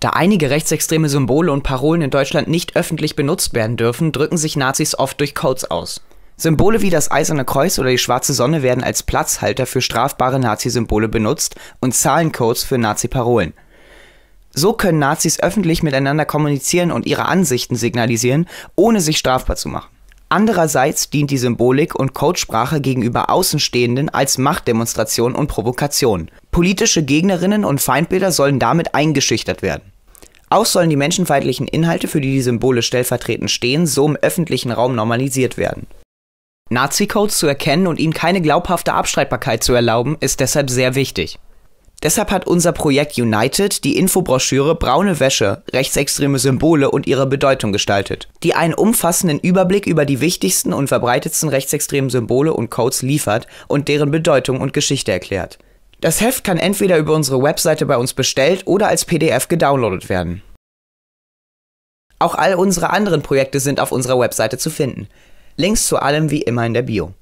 Da einige rechtsextreme Symbole und Parolen in Deutschland nicht öffentlich benutzt werden dürfen, drücken sich Nazis oft durch Codes aus. Symbole wie das Eiserne Kreuz oder die Schwarze Sonne werden als Platzhalter für strafbare Nazi-Symbole benutzt und Zahlencodes für Nazi-Parolen. So können Nazis öffentlich miteinander kommunizieren und ihre Ansichten signalisieren, ohne sich strafbar zu machen. Andererseits dient die Symbolik und Codesprache gegenüber Außenstehenden als Machtdemonstration und Provokation. Politische Gegnerinnen und Feindbilder sollen damit eingeschüchtert werden. Auch sollen die menschenfeindlichen Inhalte, für die die Symbole stellvertretend stehen, so im öffentlichen Raum normalisiert werden. Nazi-Codes zu erkennen und ihnen keine glaubhafte Abstreitbarkeit zu erlauben, ist deshalb sehr wichtig. Deshalb hat unser Projekt United die Infobroschüre Braune Wäsche, rechtsextreme Symbole und ihre Bedeutung gestaltet, die einen umfassenden Überblick über die wichtigsten und verbreitetsten rechtsextremen Symbole und Codes liefert und deren Bedeutung und Geschichte erklärt. Das Heft kann entweder über unsere Webseite bei uns bestellt oder als PDF gedownloadet werden. Auch all unsere anderen Projekte sind auf unserer Webseite zu finden. Links zu allem wie immer in der Bio.